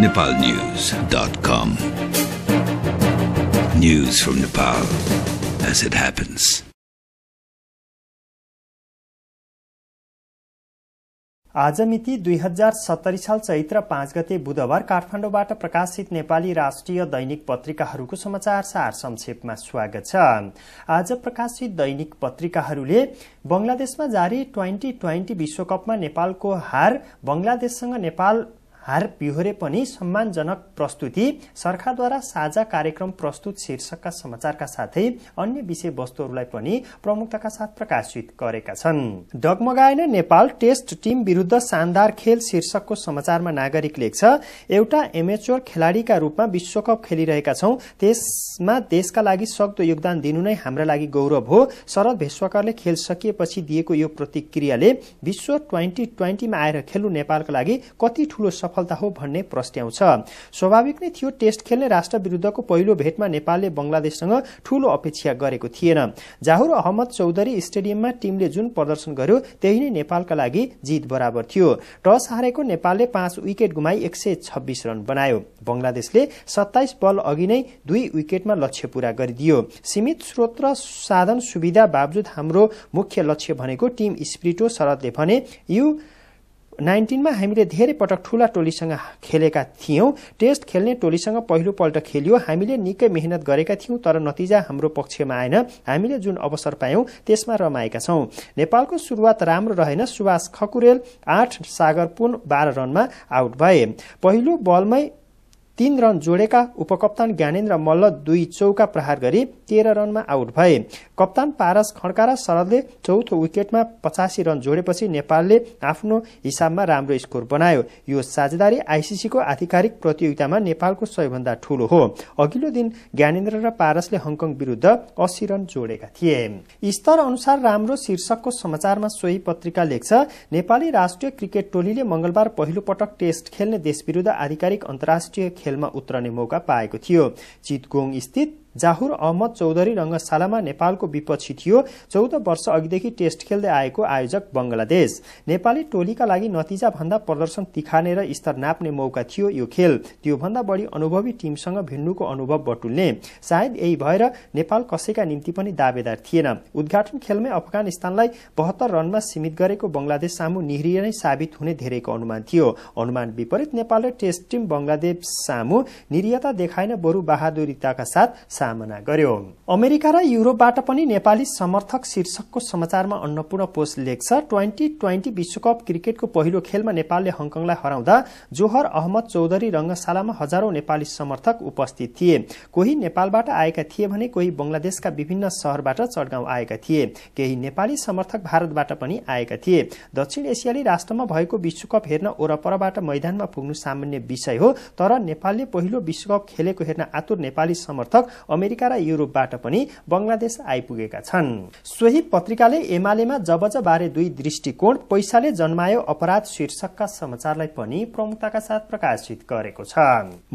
nepalnews.com. News from Nepal as it happens. आज मिति दुई हजार सत्तरी साल चैत्र पाँच गते बुधबार काठमाडौँबाट प्रकाशित नेपाली राष्ट्रिय दैनिक पत्रिकाहरूको समाचार सार संक्षेपमा स्वागत छ आज प्रकाशित दैनिक पत्रिकाहरूले बंगलादेशमा जारी ट्वेन्टी ट्वेन्टी विश्वकपमा नेपालको हार बंगलादेशसँग नेपाल हार बिहोरे पनि सम्मानजनक प्रस्तुति सरकारद्वारा साझा कार्यक्रम प्रस्तुत शीर्षकका समाचारका साथै अन्य विषयवस्तुहरूलाई पनि प्रमुखताका साथ प्रकाशित गरेका छन् डगमगाएन नेपाल टेस्ट टिम विरूद्ध शानदार खेल शीर्षकको समाचारमा नागरिक लेख्छ एउटा एमेच्योर खेलाडीका रूपमा विश्वकप खेलिरहेका छौं त्यसमा देशका लागि सक्दो योगदान दिनु नै हाम्रा लागि गौरव हो शरद भेश्वकरले खेल सकिएपछि दिएको यो प्रतिक्रियाले विश्व ट्वेन्टी ट्वेन्टीमा आएर खेल्नु नेपालका लागि कति ठूलो सफल सफलता हो भन्ने प्रस्ट्याउँछ स्वाभाविक नै थियो टेस्ट खेल्ने राष्ट्र विरूद्धको पहिलो भेटमा नेपालले बंगलादेशसँग ठूलो अपेक्षा गरेको थिएन जाहुर अहमद चौधरी स्टेडियममा टीमले जुन प्रदर्शन गर्यो त्यही नै नेपालका लागि जित बराबर थियो टस हारेको नेपालले पाँच विकेट गुमाई एक सय छब्बीस रन बनायो बंगलादेशले सत्ताइस बल अघि नै दुई विकेटमा लक्ष्य पूरा गरिदियो सीमित स्रोत र साधन सुविधा बावजुद हाम्रो मुख्य लक्ष्य भनेको टिम स्प्रिटो शरदले भने यु नाइन्टिनमा हामीले धेरै पटक ठुला टोलीसँग खेलेका थियौँ टेस्ट खेल्ने टोलीसँग पहिलोपल्ट खेलियो हामीले निकै मेहनत गरेका थियौँ तर नतिजा हाम्रो पक्षमा आएन हामीले जुन अवसर पायौँ त्यसमा रमाएका छौँ नेपालको सुरुवात राम्रो रहेन सुभाष खकुरेल आठ सागर पुन बाह्र रनमा आउट भए पहिलो बलमै तीन रन जोडेका उपकप्तान ज्ञानेन्द्र मल्ल दुई चौका प्रहार गरी तेह्र रनमा आउट भए कप्तान पारस खड्का र शरदले चौथो विकेटमा पचासी रन जोडेपछि नेपालले आफ्नो हिसाबमा राम्रो स्कोर बनायो यो साझेदारी आइसिसीको आधिकारिक प्रतियोगितामा नेपालको सबैभन्दा ठूलो हो अघिल्लो दिन ज्ञानेन्द्र र पारसले हङकङ विरुद्ध अस्सी रन जोडेका थिए स्तर अनुसार राम्रो शीर्षकको समाचारमा सोही पत्रिका लेख्छ नेपाली राष्ट्रिय क्रिकेट टोलीले मंगलबार पहिलो पटक टेस्ट खेल्ने देश विरुद्ध आधिकारिक अन्तर्राष्ट्रिय खेलमा उत्रने मौका पाएको थियो चितगोङ स्थित जाहुर अहमद चौधरी रङ्गशालामा नेपालको विपक्षी थियो चौध वर्ष अघिदेखि टेस्ट खेल्दै आएको आयोजक बङ्गलादेश नेपाली टोलीका लागि नतिजा भन्दा प्रदर्शन तिखाने र स्तर नाप्ने मौका थियो यो खेल त्योभन्दा बढी अनुभवी टिमसँग भिन्नुको अनुभव बटुल्ने सायद यही भएर नेपाल कसैका निम्ति पनि दावेदार थिएन उद्घाटन खेलमै अफगानिस्तानलाई बहत्तर रनमा सीमित गरेको बङ्गलादेश सामु निह्रिय नै साबित हुने धेरैको अनुमान थियो अनुमान विपरीत नेपालले टेस्ट टिम बङ्गलादेश सामु निरीयता देखाएन बरु बहादुरीताका साथ सामना गर्यो अमेरिका र युरोपबाट पनि नेपाली समर्थक शीर्षकको समाचारमा अन्नपूर्ण पोस्ट लेख्छ ट्वेन्टी ट्वेन्टी विश्वकप क्रिकेटको पहिलो खेलमा नेपालले हङकङलाई हराउँदा जोहर अहमद चौधरी रंगशालामा हजारौं नेपाली समर्थक उपस्थित थिए कोही नेपालबाट आएका थिए भने कोही बंगलादेशका विभिन्न शहरबाट चडगाउँ आएका थिए केही नेपाली समर्थक भारतबाट पनि आएका थिए दक्षिण एसियाली राष्ट्रमा भएको विश्वकप हेर्न ओरपरबाट मैदानमा पुग्नु सामान्य विषय हो तर नेपालले पहिलो विश्वकप खेलेको हेर्न आतुर नेपाली समर्थक अमेरिका र युरोपबाट पनि बङ्गलादेश आइपुगेका छन् सोही पत्रिकाले एमालेमा जबज बारे दुई दृष्टिकोण पैसाले जन्मायो अपराध शीर्षकका समाचारलाई पनि प्रमुखताका साथ प्रकाशित गरेको छ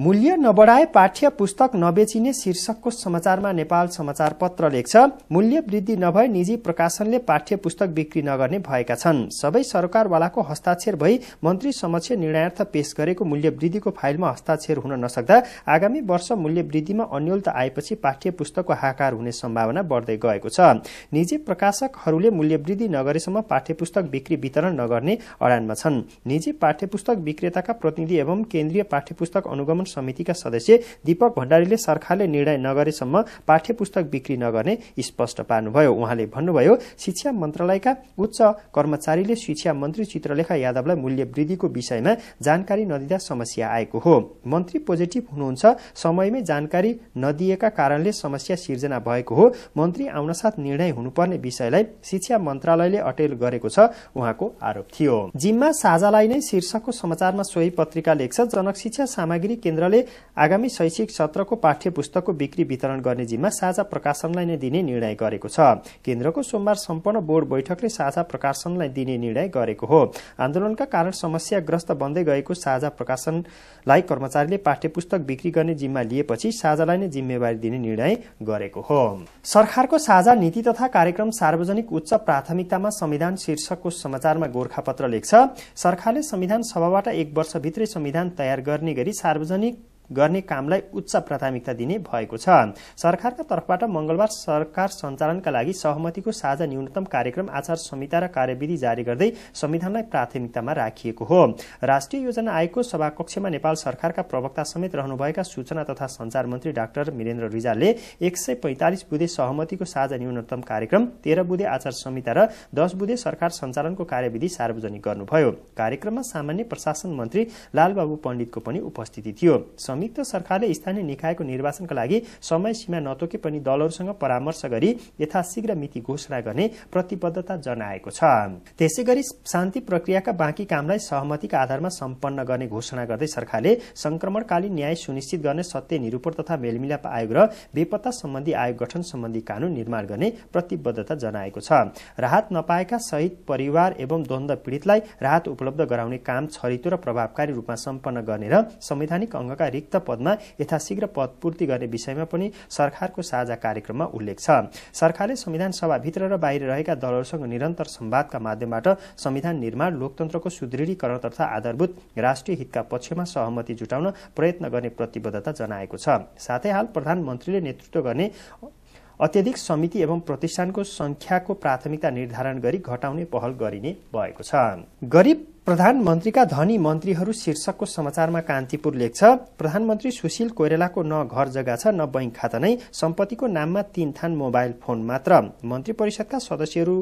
मूल्य नबढाए पाठ्य पुस्तक नबेचिने शीर्षकको समाचारमा नेपाल समाचार पत्र लेख्छ मूल्य वृद्धि नभए निजी प्रकाशनले पाठ्य पुस्तक बिक्री नगर्ने भएका छन् सबै सरकारवालाको हस्ताक्षर भई मन्त्री समक्ष निर्णयार्थ पेश गरेको मूल्य वृद्धिको फाइलमा हस्ताक्षर हुन नसक्दा आगामी वर्ष मूल्य वृद्धिमा अन्यलता आएपछि भएपछि पाठ्य पुस्तकको हाकार हुने सम्भावना बढ्दै गएको छ निजी प्रकाशकहरूले मूल्यवृद्धि नगरेसम्म पाठ्य पुस्तक बिक्री वितरण नगर्ने अडानमा छन् निजी पाठ्य पुस्तक विक्रेताका प्रतिनिधि एवं केन्द्रीय पाठ्य पुस्तक अनुगमन समितिका सदस्य दीपक भण्डारीले सरकारले निर्णय नगरेसम्म पाठ्य पुस्तक बिक्री नगर्ने स्पष्ट पार्नुभयो उहाँले भन्नुभयो शिक्षा मन्त्रालयका उच्च कर्मचारीले शिक्षा मन्त्री चित्रलेखा यादवलाई मूल्य वृद्धिको विषयमा जानकारी नदिँदा समस्या आएको हो मन्त्री पोजिटिभ हुनुहुन्छ समयमै जानकारी नदिएका कारणले समस्या सिर्जना भएको हो मन्त्री आउनसाथ निर्णय हुनुपर्ने विषयलाई शिक्षा मन्त्रालयले अटेल गरेको छ उहाँको आरोप थियो जिम्मा साझालाई नै शीर्षकको समाचारमा सोही पत्रिका लेख्छ जनक शिक्षा सामग्री केन्द्रले आगामी शैक्षिक सत्रको पाठ्य पुस्तकको बिक्री वितरण गर्ने जिम्मा साझा प्रकाशनलाई नै दिने निर्णय गरेको छ केन्द्रको सोमबार सम्पन्न बोर्ड बैठकले साझा प्रकाशनलाई दिने निर्णय गरेको हो आन्दोलनका कारण समस्याग्रस्त बन्दै गएको साझा प्रकाशनलाई कर्मचारीले पाठ्य पुस्तक बिक्री गर्ने जिम्मा लिएपछि साझालाई नै जिम्मेवारी दिने निर्णय गरेको हो सरकारको साझा नीति तथा कार्यक्रम सार्वजनिक उच्च प्राथमिकतामा संविधान शीर्षकको समाचारमा गोर्खापत्र लेख्छ सरकारले संविधान सभाबाट एक वर्षभित्रै संविधान तयार गर्ने गरी सार्वजनिक गर्ने कामलाई उच्च प्राथमिकता दिने भएको छ सरकारका तर्फबाट मंगलबार सरकार सञ्चालनका लागि सहमतिको साझा न्यूनतम कार्यक्रम आचार संहिता र कार्यविधि जारी गर्दै संविधानलाई प्राथमिकतामा राखिएको हो राष्ट्रिय योजना आयोगको सभाकक्षमा नेपाल सरकारका प्रवक्ता समेत रहनुभएका सूचना तथा संचार मन्त्री डाक्टर मिरेन्द्र रिजालले एक सय पैंतालिस बुधे सहमतिको साझा न्यूनतम कार्यक्रम तेह्र बुधे आचार संहिता र दस बुधे सरकार सञ्चालनको कार्यविधि सार्वजनिक गर्नुभयो कार्यक्रममा सामान्य प्रशासन मन्त्री लालबाबु पण्डितको पनि उपस्थिति थियो संयुक्त सरकारले स्थानीय निकायको निर्वाचनका लागि समय सीमा नतोके पनि दलहरूसँग परामर्श गरी यथाशीघ्र मिति घोषणा गर्ने प्रतिबद्धता जनाएको छ त्यसै गरी शान्ति प्रक्रियाका बाँकी कामलाई सहमतिका आधारमा सम्पन्न गर्ने घोषणा गर्दै सरकारले संक्रमणकालीन न्याय सुनिश्चित गर्ने सत्य निरूपण तथा मेलमिलाप आयोग र बेपत्ता सम्बन्धी आयोग गठन सम्बन्धी कानून निर्माण गर्ने प्रतिबद्धता जनाएको छ राहत नपाएका शहीद परिवार एवं द्वन्द पीडितलाई राहत उपलब्ध गराउने काम छरितो र प्रभावकारी रूपमा सम्पन्न गर्ने र संवैधानिक अङ्गका रिक्त रिक्त पदमा यथाशीघ्र पदपूर्ति गर्ने विषयमा पनि सरकारको साझा कार्यक्रममा उल्लेख छ सरकारले संविधान सभाभित्र र बाहिर रहेका दलहरूसँग निरन्तर संवादका माध्यमबाट संविधान निर्माण लोकतन्त्रको सुदृढीकरण तथा आधारभूत राष्ट्रिय हितका पक्षमा सहमति जुटाउन प्रयत्न गर्ने प्रतिबद्धता जनाएको छ साथै हाल प्रधानमन्त्रीले नेतृत्व गर्ने अत्यधिक समिति एवं प्रतिष्ठानको संख्याको प्राथमिकता निर्धारण गरी घटाउने पहल गरिने भएको छ गरिब प्रधानमन्त्रीका धनी मन्त्रीहरू शीर्षकको समाचारमा कान्तिपुर लेख्छ प्रधानमन्त्री सुशील कोइरेलाको न घर जग्गा छ न बैंक खाता नै सम्पत्तिको नाममा तीन थान मोबाइल फोन मात्र मन्त्री परिषदका सदस्यहरू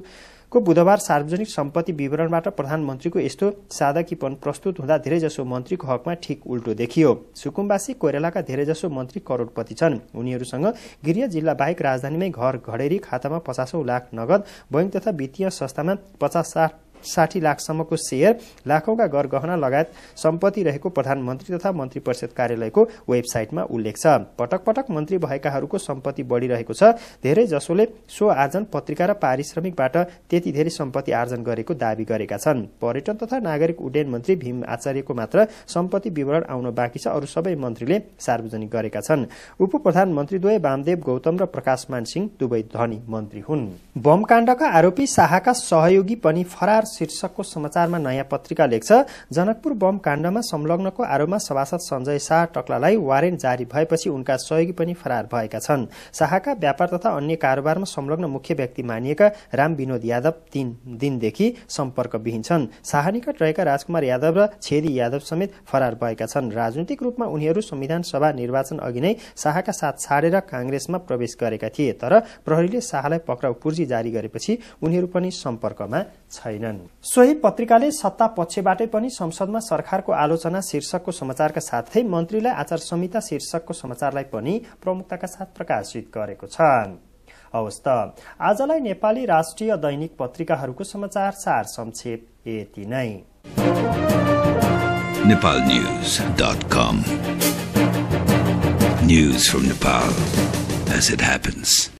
को बुधबार सार्वजनिक सम्पत्ति विवरणबाट प्रधानमन्त्रीको यस्तो सादकीपन प्रस्तुत हुँदा धेरैजसो मन्त्रीको हकमा ठिक उल्टो देखियो सुकुम्बासी कोइरालाका धेरैजसो मन्त्री करोडपति छन् उनीहरूसँग गृह जिल्ला बाहेक राजधानीमै घर घडेरी खातामा पचासौँ लाख नगद बैंक तथा वित्तीय संस्थामा पचास साठ साठी लाखसम्मको सेयर लाखौँका गहना लगायत सम्पत्ति रहेको प्रधानमन्त्री तथा मन्त्री परिषद कार्यालयको वेबसाइटमा उल्लेख छ पटक पटक मन्त्री भएकाहरूको सम्पत्ति बढिरहेको छ धेरै जसोले सो आर्जन पत्रिका र पारिश्रमिकबाट त्यति धेरै सम्पत्ति आर्जन गरेको दावी गरेका छन् पर्यटन तथा नागरिक उड्डयन मन्त्री भीम आचार्यको मात्र सम्पत्ति विवरण आउन बाँकी छ अरू सबै मन्त्रीले सार्वजनिक गरेका छन् उप प्रधानमन्त्रीद्वय वामदेव गौतम र प्रकाश मानसिंह दुवै धनी मन्त्री हुन् बमकाण्डका आरोपी शाहका सहयोगी पनि फरार शीर्षकको समाचारमा नयाँ पत्रिका लेख्छ जनकपुर बम काण्डमा संलग्नको आरोपमा सभासद सञ्जय शाह टक्लालाई वारेन्ट जारी भएपछि उनका सहयोगी पनि फरार भएका छन् शाहका व्यापार तथा अन्य कारोबारमा संलग्न मुख्य व्यक्ति मानिएका राम विनोद यादव तीन दिनदेखि सम्पर्कविहीन छन् शाह निकट रहेका राजकुमार यादव र छेदी यादव समेत फरार भएका छन् राजनैतिक रूपमा उनीहरू संविधान सभा निर्वाचन अघि नै शाहका साथ छाडेर काङ्ग्रेसमा प्रवेश गरेका थिए तर प्रहरीले शाहलाई पक्राउ पूर्जी जारी गरेपछि उनीहरू पनि सम्पर्कमा छैनन् सोही पत्रिकाले सत्ता पक्षबाटै पनि संसदमा सरकारको आलोचना शीर्षकको समाचारका साथै मन्त्रीलाई आचार संहिता शीर्षकको समाचारलाई पनि प्रमुखताका साथ प्रकाशित गरेको छ हवस् त आजलाई नेपाली राष्ट्रिय दैनिक पत्रिकाहरूको समाचार सार संक्षेप यति नै